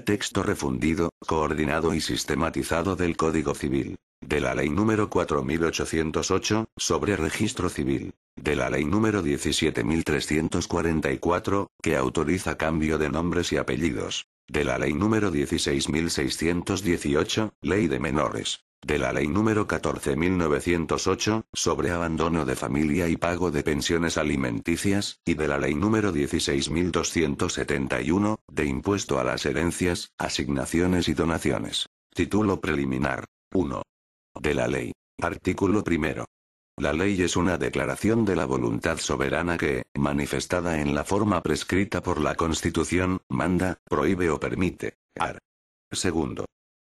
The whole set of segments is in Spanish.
Texto refundido, coordinado y sistematizado del Código Civil. De la Ley número 4808, sobre registro civil. De la Ley número 17344, que autoriza cambio de nombres y apellidos. De la Ley número 16618, Ley de Menores de la Ley número 14.908, sobre abandono de familia y pago de pensiones alimenticias, y de la Ley número 16.271, de impuesto a las herencias, asignaciones y donaciones. Título preliminar. 1. De la ley. Artículo primero. La ley es una declaración de la voluntad soberana que, manifestada en la forma prescrita por la Constitución, manda, prohíbe o permite. Ar. Segundo.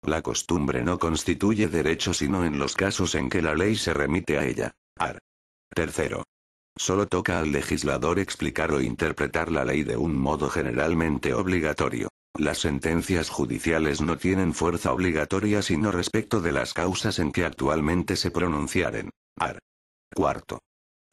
La costumbre no constituye derecho sino en los casos en que la ley se remite a ella. Ar. Tercero. Solo toca al legislador explicar o interpretar la ley de un modo generalmente obligatorio. Las sentencias judiciales no tienen fuerza obligatoria sino respecto de las causas en que actualmente se pronunciaren. Ar. Cuarto.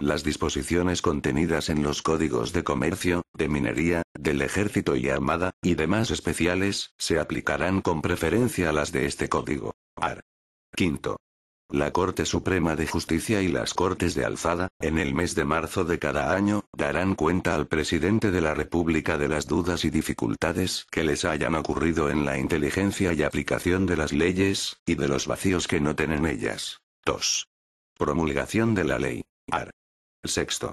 Las disposiciones contenidas en los códigos de comercio, de minería, del ejército y armada, y demás especiales, se aplicarán con preferencia a las de este código. Ar. Quinto. La Corte Suprema de Justicia y las Cortes de Alzada, en el mes de marzo de cada año, darán cuenta al presidente de la República de las dudas y dificultades que les hayan ocurrido en la inteligencia y aplicación de las leyes, y de los vacíos que noten en ellas. 2. Promulgación de la ley. Ar. Sexto.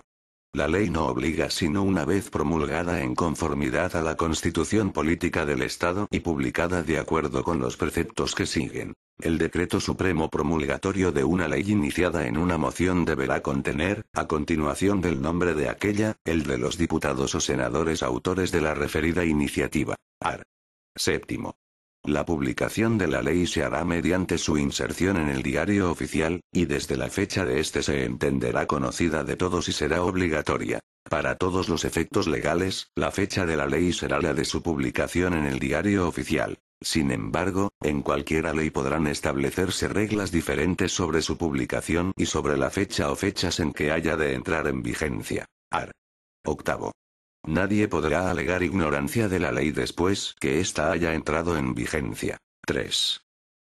La ley no obliga sino una vez promulgada en conformidad a la constitución política del Estado y publicada de acuerdo con los preceptos que siguen. El decreto supremo promulgatorio de una ley iniciada en una moción deberá contener, a continuación del nombre de aquella, el de los diputados o senadores autores de la referida iniciativa. Ar. Séptimo. La publicación de la ley se hará mediante su inserción en el diario oficial, y desde la fecha de este se entenderá conocida de todos y será obligatoria. Para todos los efectos legales, la fecha de la ley será la de su publicación en el diario oficial. Sin embargo, en cualquiera ley podrán establecerse reglas diferentes sobre su publicación y sobre la fecha o fechas en que haya de entrar en vigencia. Ar. Octavo. Nadie podrá alegar ignorancia de la ley después que ésta haya entrado en vigencia. 3.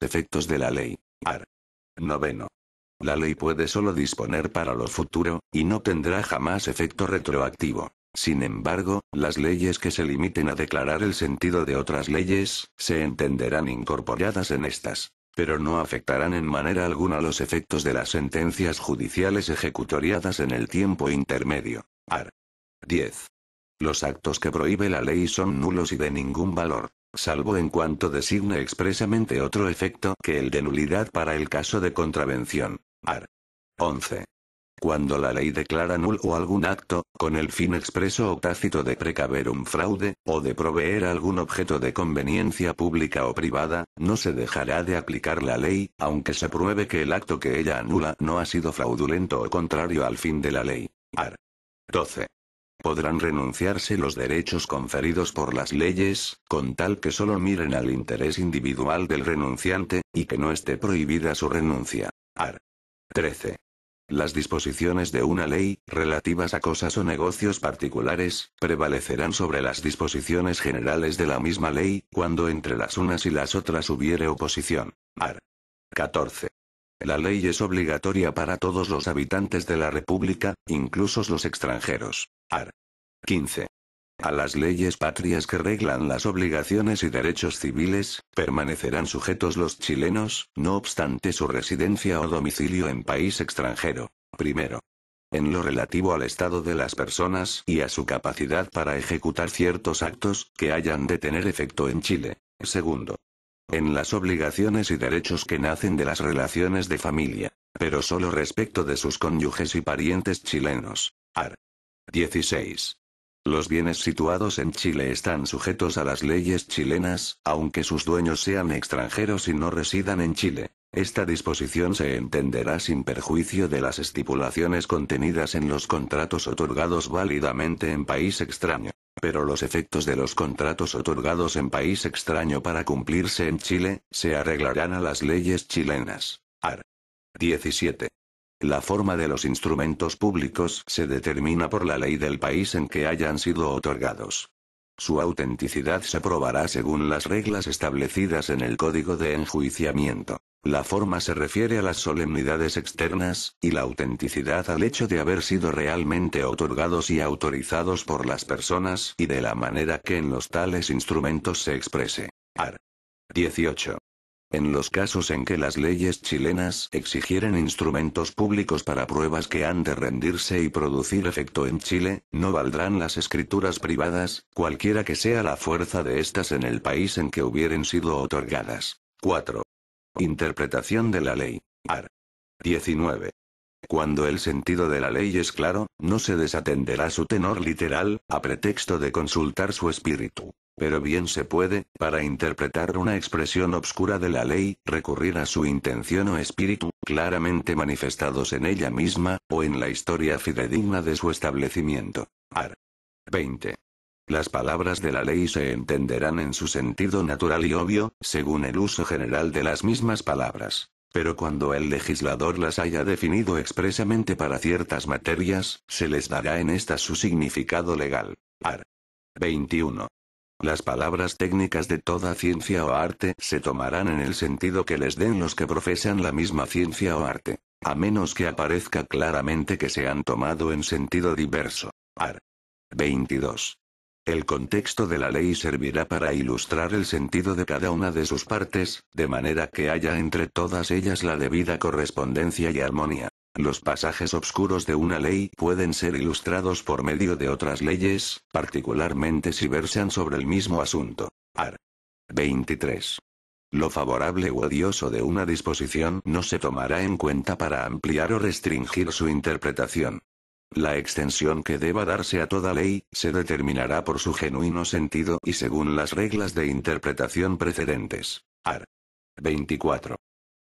Efectos de la ley. Ar. Noveno. La ley puede solo disponer para lo futuro, y no tendrá jamás efecto retroactivo. Sin embargo, las leyes que se limiten a declarar el sentido de otras leyes, se entenderán incorporadas en estas, pero no afectarán en manera alguna los efectos de las sentencias judiciales ejecutoriadas en el tiempo intermedio. Ar. 10. Los actos que prohíbe la ley son nulos y de ningún valor, salvo en cuanto designe expresamente otro efecto que el de nulidad para el caso de contravención. Ar. 11. Cuando la ley declara nulo algún acto, con el fin expreso o tácito de precaver un fraude, o de proveer algún objeto de conveniencia pública o privada, no se dejará de aplicar la ley, aunque se pruebe que el acto que ella anula no ha sido fraudulento o contrario al fin de la ley. Ar. 12 podrán renunciarse los derechos conferidos por las leyes, con tal que solo miren al interés individual del renunciante, y que no esté prohibida su renuncia. Ar. 13. Las disposiciones de una ley, relativas a cosas o negocios particulares, prevalecerán sobre las disposiciones generales de la misma ley, cuando entre las unas y las otras hubiere oposición. Ar. 14. La ley es obligatoria para todos los habitantes de la República, incluso los extranjeros. Ar. 15. A las leyes patrias que reglan las obligaciones y derechos civiles, permanecerán sujetos los chilenos, no obstante su residencia o domicilio en país extranjero. Primero. En lo relativo al estado de las personas y a su capacidad para ejecutar ciertos actos que hayan de tener efecto en Chile. Segundo. En las obligaciones y derechos que nacen de las relaciones de familia, pero solo respecto de sus cónyuges y parientes chilenos. Ar. 16. Los bienes situados en Chile están sujetos a las leyes chilenas, aunque sus dueños sean extranjeros y no residan en Chile. Esta disposición se entenderá sin perjuicio de las estipulaciones contenidas en los contratos otorgados válidamente en país extraño. Pero los efectos de los contratos otorgados en país extraño para cumplirse en Chile, se arreglarán a las leyes chilenas. Ar. 17. La forma de los instrumentos públicos se determina por la ley del país en que hayan sido otorgados. Su autenticidad se probará según las reglas establecidas en el Código de Enjuiciamiento. La forma se refiere a las solemnidades externas, y la autenticidad al hecho de haber sido realmente otorgados y autorizados por las personas y de la manera que en los tales instrumentos se exprese. Ar. 18. En los casos en que las leyes chilenas exigieren instrumentos públicos para pruebas que han de rendirse y producir efecto en Chile, no valdrán las escrituras privadas, cualquiera que sea la fuerza de estas en el país en que hubieren sido otorgadas. 4. Interpretación de la ley. Ar. 19. Cuando el sentido de la ley es claro, no se desatenderá su tenor literal, a pretexto de consultar su espíritu. Pero bien se puede, para interpretar una expresión obscura de la ley, recurrir a su intención o espíritu, claramente manifestados en ella misma, o en la historia fidedigna de su establecimiento. Ar. 20. Las palabras de la ley se entenderán en su sentido natural y obvio, según el uso general de las mismas palabras. Pero cuando el legislador las haya definido expresamente para ciertas materias, se les dará en estas su significado legal. Ar. 21. Las palabras técnicas de toda ciencia o arte se tomarán en el sentido que les den los que profesan la misma ciencia o arte, a menos que aparezca claramente que se han tomado en sentido diverso. Ar. 22. El contexto de la ley servirá para ilustrar el sentido de cada una de sus partes, de manera que haya entre todas ellas la debida correspondencia y armonía. Los pasajes oscuros de una ley pueden ser ilustrados por medio de otras leyes, particularmente si versan sobre el mismo asunto. Ar. 23. Lo favorable u odioso de una disposición no se tomará en cuenta para ampliar o restringir su interpretación. La extensión que deba darse a toda ley, se determinará por su genuino sentido y según las reglas de interpretación precedentes. Ar. 24.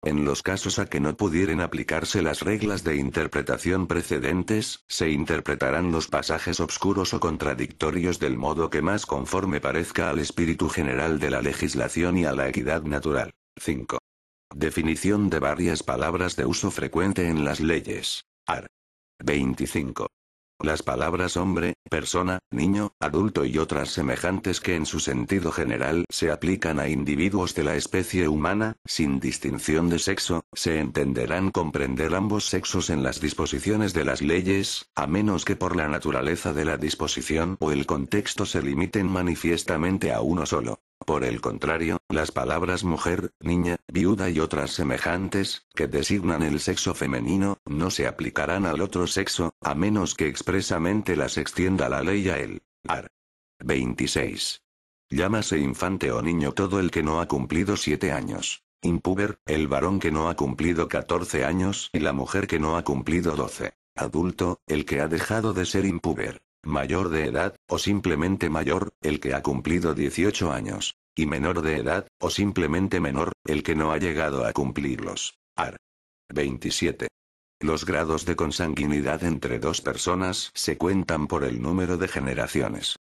En los casos a que no pudieran aplicarse las reglas de interpretación precedentes, se interpretarán los pasajes obscuros o contradictorios del modo que más conforme parezca al espíritu general de la legislación y a la equidad natural. 5. Definición de varias palabras de uso frecuente en las leyes. Ar. 25. Las palabras hombre, persona, niño, adulto y otras semejantes que en su sentido general se aplican a individuos de la especie humana, sin distinción de sexo, se entenderán comprender ambos sexos en las disposiciones de las leyes, a menos que por la naturaleza de la disposición o el contexto se limiten manifiestamente a uno solo. Por el contrario, las palabras mujer, niña, viuda y otras semejantes, que designan el sexo femenino, no se aplicarán al otro sexo, a menos que expresamente las extienda la ley a él. Ar. 26. Llámase infante o niño todo el que no ha cumplido siete años. Impuber, el varón que no ha cumplido 14 años y la mujer que no ha cumplido 12. Adulto, el que ha dejado de ser impuber mayor de edad, o simplemente mayor, el que ha cumplido 18 años, y menor de edad, o simplemente menor, el que no ha llegado a cumplirlos. Ar. 27. Los grados de consanguinidad entre dos personas se cuentan por el número de generaciones.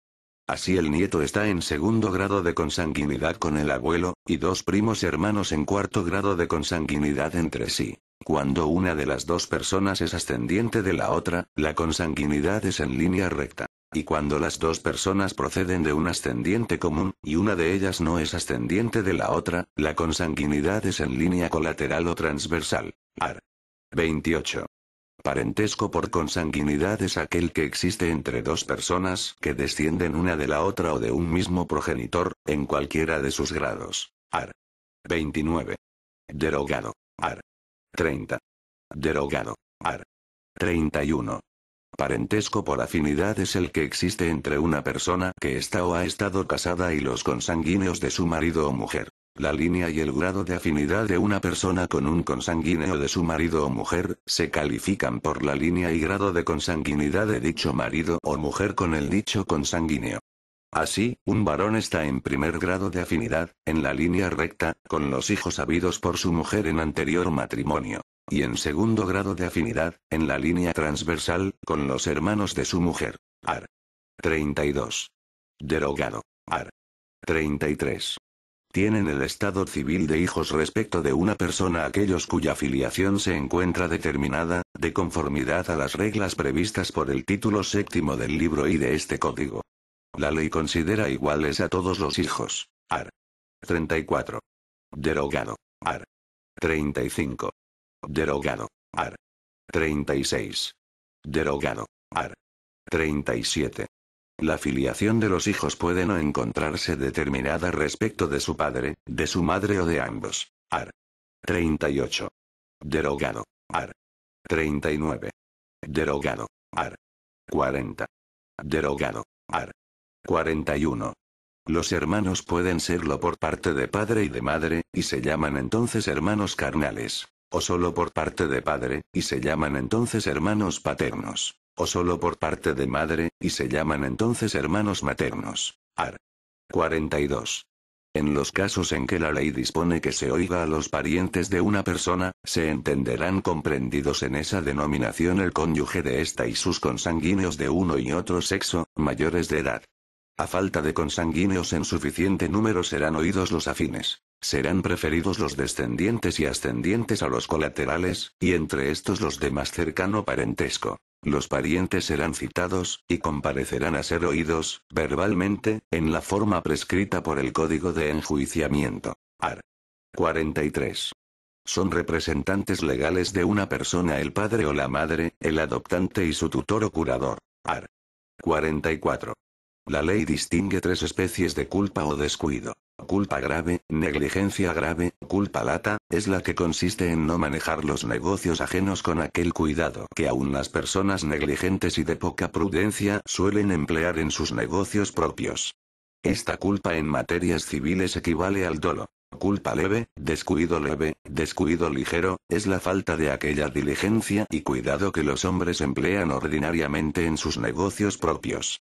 Así el nieto está en segundo grado de consanguinidad con el abuelo, y dos primos hermanos en cuarto grado de consanguinidad entre sí. Cuando una de las dos personas es ascendiente de la otra, la consanguinidad es en línea recta. Y cuando las dos personas proceden de un ascendiente común, y una de ellas no es ascendiente de la otra, la consanguinidad es en línea colateral o transversal. Ar. 28. Parentesco por consanguinidad es aquel que existe entre dos personas que descienden una de la otra o de un mismo progenitor, en cualquiera de sus grados. Ar. 29. Derogado. Ar. 30. Derogado. Ar. 31. Parentesco por afinidad es el que existe entre una persona que está o ha estado casada y los consanguíneos de su marido o mujer. La línea y el grado de afinidad de una persona con un consanguíneo de su marido o mujer, se califican por la línea y grado de consanguinidad de dicho marido o mujer con el dicho consanguíneo. Así, un mm. varón está en primer grado de afinidad, en la línea recta, con los hijos habidos por su mujer en anterior matrimonio. Y en segundo grado de afinidad, en la línea transversal, con los hermanos de su mujer. Ar. 32. Derogado. Ar. 33. Tienen el estado civil de hijos respecto de una persona aquellos cuya filiación se encuentra determinada, de conformidad a las reglas previstas por el título séptimo del libro y de este código. La ley considera iguales a todos los hijos. Ar. 34. Derogado. Ar. 35. Derogado. Ar. 36. Derogado. Ar. 37. La filiación de los hijos puede no encontrarse determinada respecto de su padre, de su madre o de ambos. Ar. 38. Derogado. Ar. 39. Derogado. Ar. 40. Derogado. Ar. 41. Los hermanos pueden serlo por parte de padre y de madre, y se llaman entonces hermanos carnales, o solo por parte de padre, y se llaman entonces hermanos paternos, o solo por parte de madre, y se llaman entonces hermanos maternos. Ar. 42. En los casos en que la ley dispone que se oiga a los parientes de una persona, se entenderán comprendidos en esa denominación el cónyuge de ésta y sus consanguíneos de uno y otro sexo, mayores de edad. A falta de consanguíneos en suficiente número serán oídos los afines. Serán preferidos los descendientes y ascendientes a los colaterales, y entre estos los de más cercano parentesco. Los parientes serán citados, y comparecerán a ser oídos, verbalmente, en la forma prescrita por el Código de Enjuiciamiento. Ar. 43. Son representantes legales de una persona el padre o la madre, el adoptante y su tutor o curador. Ar. 44. La ley distingue tres especies de culpa o descuido. Culpa grave, negligencia grave, culpa lata, es la que consiste en no manejar los negocios ajenos con aquel cuidado que aún las personas negligentes y de poca prudencia suelen emplear en sus negocios propios. Esta culpa en materias civiles equivale al dolo. Culpa leve, descuido leve, descuido ligero, es la falta de aquella diligencia y cuidado que los hombres emplean ordinariamente en sus negocios propios.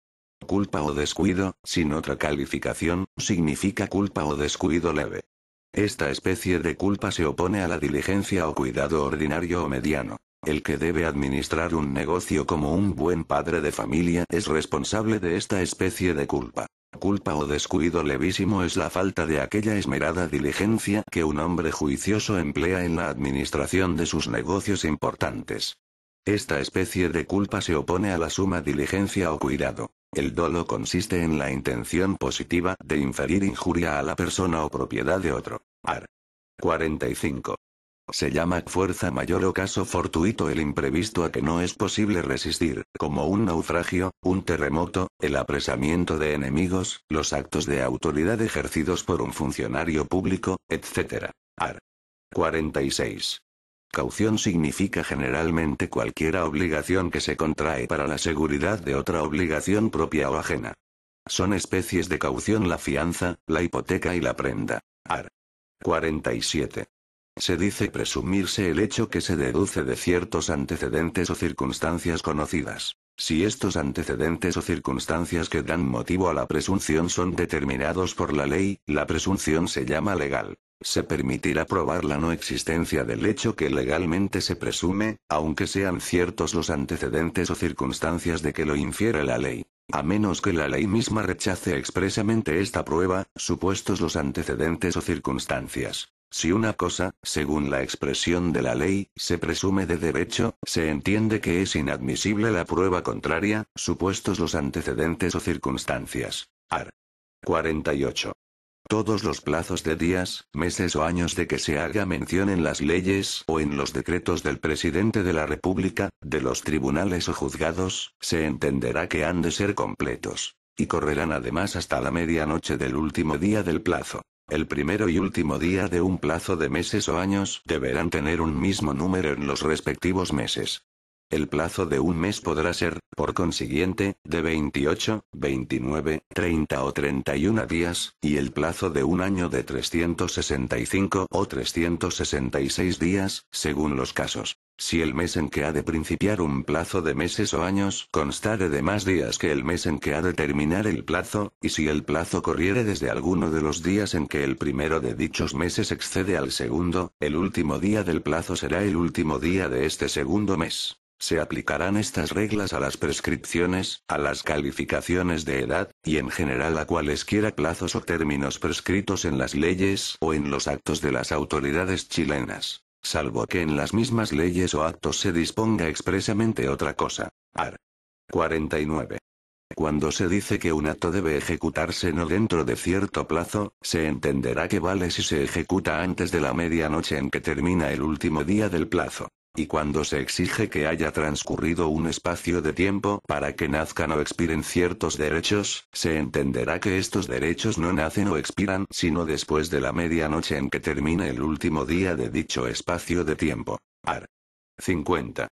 Culpa o descuido, sin otra calificación, significa culpa o descuido leve. Esta especie de culpa se opone a la diligencia o cuidado ordinario o mediano. El que debe administrar un negocio como un buen padre de familia es responsable de esta especie de culpa. Culpa o descuido levísimo es la falta de aquella esmerada diligencia que un hombre juicioso emplea en la administración de sus negocios importantes. Esta especie de culpa se opone a la suma diligencia o cuidado. El dolo consiste en la intención positiva de inferir injuria a la persona o propiedad de otro. Ar. 45. Se llama fuerza mayor o caso fortuito el imprevisto a que no es posible resistir, como un naufragio, un terremoto, el apresamiento de enemigos, los actos de autoridad ejercidos por un funcionario público, etc. Ar. 46. Caución significa generalmente cualquier obligación que se contrae para la seguridad de otra obligación propia o ajena. Son especies de caución la fianza, la hipoteca y la prenda. Ar. 47. Se dice presumirse el hecho que se deduce de ciertos antecedentes o circunstancias conocidas. Si estos antecedentes o circunstancias que dan motivo a la presunción son determinados por la ley, la presunción se llama legal se permitirá probar la no existencia del hecho que legalmente se presume, aunque sean ciertos los antecedentes o circunstancias de que lo infiera la ley. A menos que la ley misma rechace expresamente esta prueba, supuestos los antecedentes o circunstancias. Si una cosa, según la expresión de la ley, se presume de derecho, se entiende que es inadmisible la prueba contraria, supuestos los antecedentes o circunstancias. Ar. 48. Todos los plazos de días, meses o años de que se haga mención en las leyes o en los decretos del presidente de la República, de los tribunales o juzgados, se entenderá que han de ser completos. Y correrán además hasta la medianoche del último día del plazo. El primero y último día de un plazo de meses o años deberán tener un mismo número en los respectivos meses. El plazo de un mes podrá ser, por consiguiente, de 28, 29, 30 o 31 días, y el plazo de un año de 365 o 366 días, según los casos. Si el mes en que ha de principiar un plazo de meses o años constare de más días que el mes en que ha de terminar el plazo, y si el plazo corriere desde alguno de los días en que el primero de dichos meses excede al segundo, el último día del plazo será el último día de este segundo mes. Se aplicarán estas reglas a las prescripciones, a las calificaciones de edad, y en general a cualesquiera plazos o términos prescritos en las leyes o en los actos de las autoridades chilenas, salvo que en las mismas leyes o actos se disponga expresamente otra cosa. Ar. 49. Cuando se dice que un acto debe ejecutarse no dentro de cierto plazo, se entenderá que vale si se ejecuta antes de la medianoche en que termina el último día del plazo. Y cuando se exige que haya transcurrido un espacio de tiempo para que nazcan o expiren ciertos derechos, se entenderá que estos derechos no nacen o expiran sino después de la medianoche en que termina el último día de dicho espacio de tiempo. Ar. 50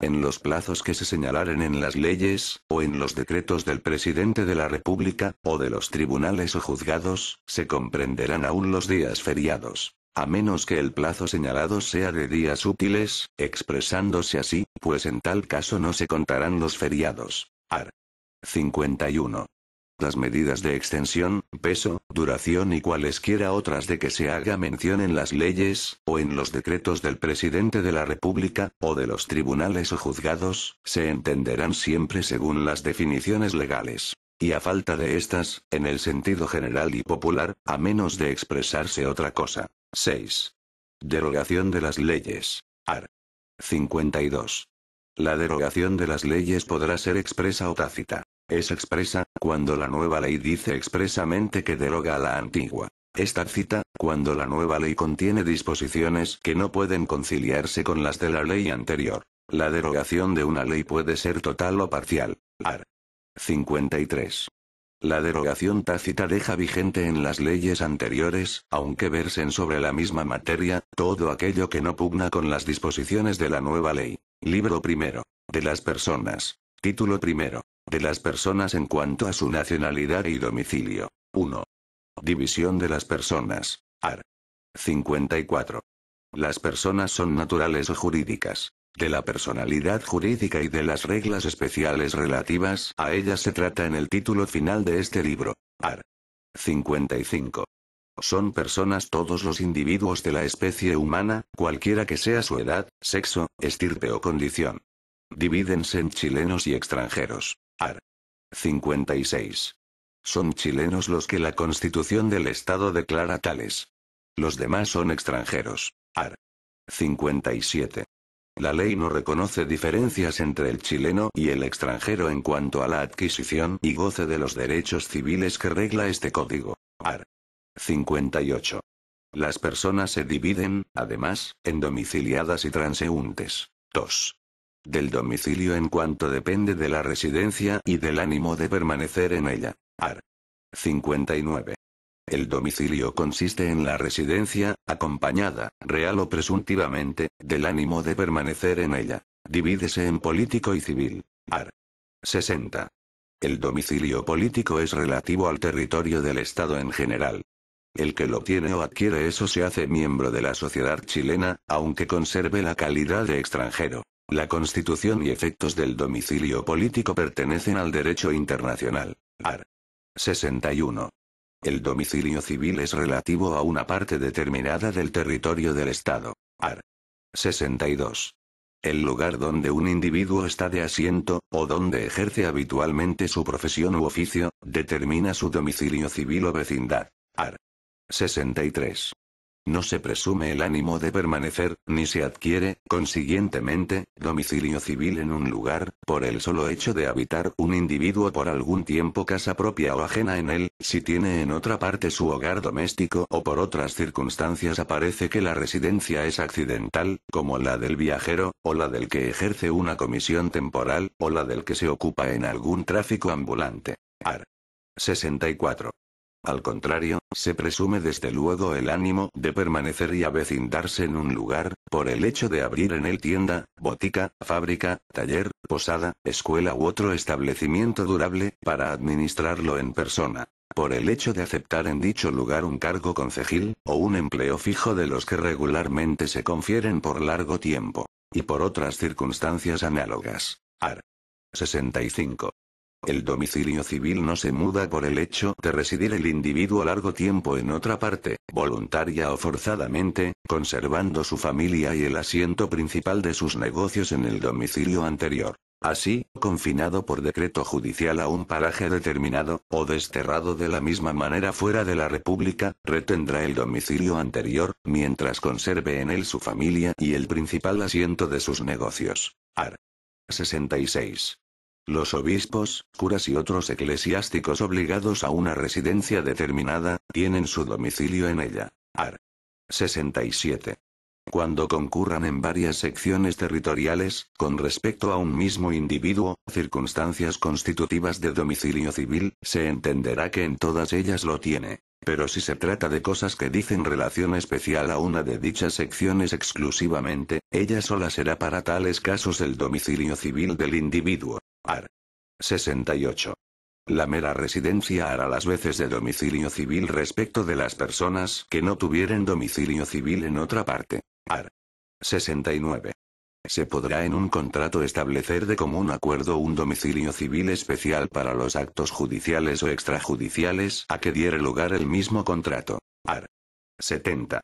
en los plazos que se señalaren en las leyes, o en los decretos del presidente de la República, o de los tribunales o juzgados, se comprenderán aún los días feriados. A menos que el plazo señalado sea de días útiles, expresándose así, pues en tal caso no se contarán los feriados. Ar. 51. Las medidas de extensión, peso, duración y cualesquiera otras de que se haga mención en las leyes, o en los decretos del presidente de la República, o de los tribunales o juzgados, se entenderán siempre según las definiciones legales. Y a falta de estas, en el sentido general y popular, a menos de expresarse otra cosa, 6. Derogación de las leyes. Ar. 52. La derogación de las leyes podrá ser expresa o tácita. Es expresa, cuando la nueva ley dice expresamente que deroga a la antigua. Es tácita, cuando la nueva ley contiene disposiciones que no pueden conciliarse con las de la ley anterior. La derogación de una ley puede ser total o parcial. Ar. 53. La derogación tácita deja vigente en las leyes anteriores, aunque versen sobre la misma materia, todo aquello que no pugna con las disposiciones de la nueva ley. Libro primero. De las personas. Título primero. De las personas en cuanto a su nacionalidad y domicilio. 1. División de las personas. Ar. 54. Las personas son naturales o jurídicas. De la personalidad jurídica y de las reglas especiales relativas a ella se trata en el título final de este libro. Ar. 55. Son personas todos los individuos de la especie humana, cualquiera que sea su edad, sexo, estirpe o condición. Divídense en chilenos y extranjeros. Ar. 56. Son chilenos los que la Constitución del Estado declara tales. Los demás son extranjeros. Ar. 57. La ley no reconoce diferencias entre el chileno y el extranjero en cuanto a la adquisición y goce de los derechos civiles que regla este código. Ar. 58. Las personas se dividen, además, en domiciliadas y transeúntes. 2. Del domicilio en cuanto depende de la residencia y del ánimo de permanecer en ella. Ar. 59. El domicilio consiste en la residencia, acompañada, real o presuntivamente, del ánimo de permanecer en ella. Divídese en político y civil. Art. 60. El domicilio político es relativo al territorio del Estado en general. El que lo tiene o adquiere eso se hace miembro de la sociedad chilena, aunque conserve la calidad de extranjero. La constitución y efectos del domicilio político pertenecen al derecho internacional. Art. 61. El domicilio civil es relativo a una parte determinada del territorio del Estado. Ar. 62. El lugar donde un individuo está de asiento, o donde ejerce habitualmente su profesión u oficio, determina su domicilio civil o vecindad. Ar. 63. No se presume el ánimo de permanecer, ni se adquiere, consiguientemente, domicilio civil en un lugar, por el solo hecho de habitar un individuo por algún tiempo casa propia o ajena en él, si tiene en otra parte su hogar doméstico o por otras circunstancias aparece que la residencia es accidental, como la del viajero, o la del que ejerce una comisión temporal, o la del que se ocupa en algún tráfico ambulante. Ar. 64. Al contrario, se presume desde luego el ánimo de permanecer y avecindarse en un lugar, por el hecho de abrir en él tienda, botica, fábrica, taller, posada, escuela u otro establecimiento durable, para administrarlo en persona. Por el hecho de aceptar en dicho lugar un cargo concejil, o un empleo fijo de los que regularmente se confieren por largo tiempo. Y por otras circunstancias análogas. Ar. 65. El domicilio civil no se muda por el hecho de residir el individuo largo tiempo en otra parte, voluntaria o forzadamente, conservando su familia y el asiento principal de sus negocios en el domicilio anterior. Así, confinado por decreto judicial a un paraje determinado, o desterrado de la misma manera fuera de la República, retendrá el domicilio anterior, mientras conserve en él su familia y el principal asiento de sus negocios. Ar. 66. Los obispos, curas y otros eclesiásticos obligados a una residencia determinada, tienen su domicilio en ella. Ar. 67. Cuando concurran en varias secciones territoriales, con respecto a un mismo individuo, circunstancias constitutivas de domicilio civil, se entenderá que en todas ellas lo tiene. Pero si se trata de cosas que dicen relación especial a una de dichas secciones exclusivamente, ella sola será para tales casos el domicilio civil del individuo. Ar. 68. La mera residencia hará las veces de domicilio civil respecto de las personas que no tuvieren domicilio civil en otra parte. Ar. 69. Se podrá en un contrato establecer de común acuerdo un domicilio civil especial para los actos judiciales o extrajudiciales a que diere lugar el mismo contrato. Ar. 70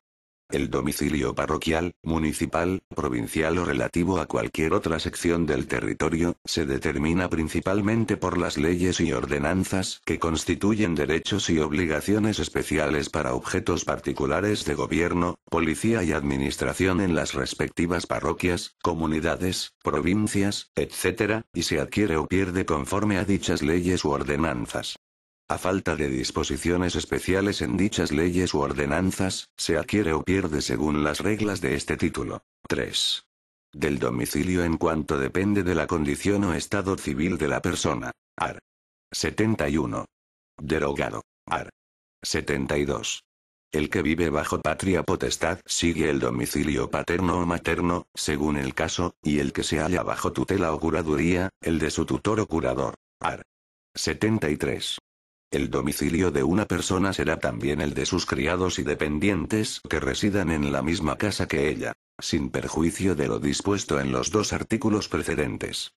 el domicilio parroquial, municipal, provincial o relativo a cualquier otra sección del territorio, se determina principalmente por las leyes y ordenanzas que constituyen derechos y obligaciones especiales para objetos particulares de gobierno, policía y administración en las respectivas parroquias, comunidades, provincias, etc., y se adquiere o pierde conforme a dichas leyes u ordenanzas. A falta de disposiciones especiales en dichas leyes u ordenanzas, se adquiere o pierde según las reglas de este título. 3. Del domicilio en cuanto depende de la condición o estado civil de la persona. Ar. 71. Derogado. Ar. 72. El que vive bajo patria potestad sigue el domicilio paterno o materno, según el caso, y el que se halla bajo tutela o curaduría, el de su tutor o curador. Ar. 73. El domicilio de una persona será también el de sus criados y dependientes que residan en la misma casa que ella, sin perjuicio de lo dispuesto en los dos artículos precedentes.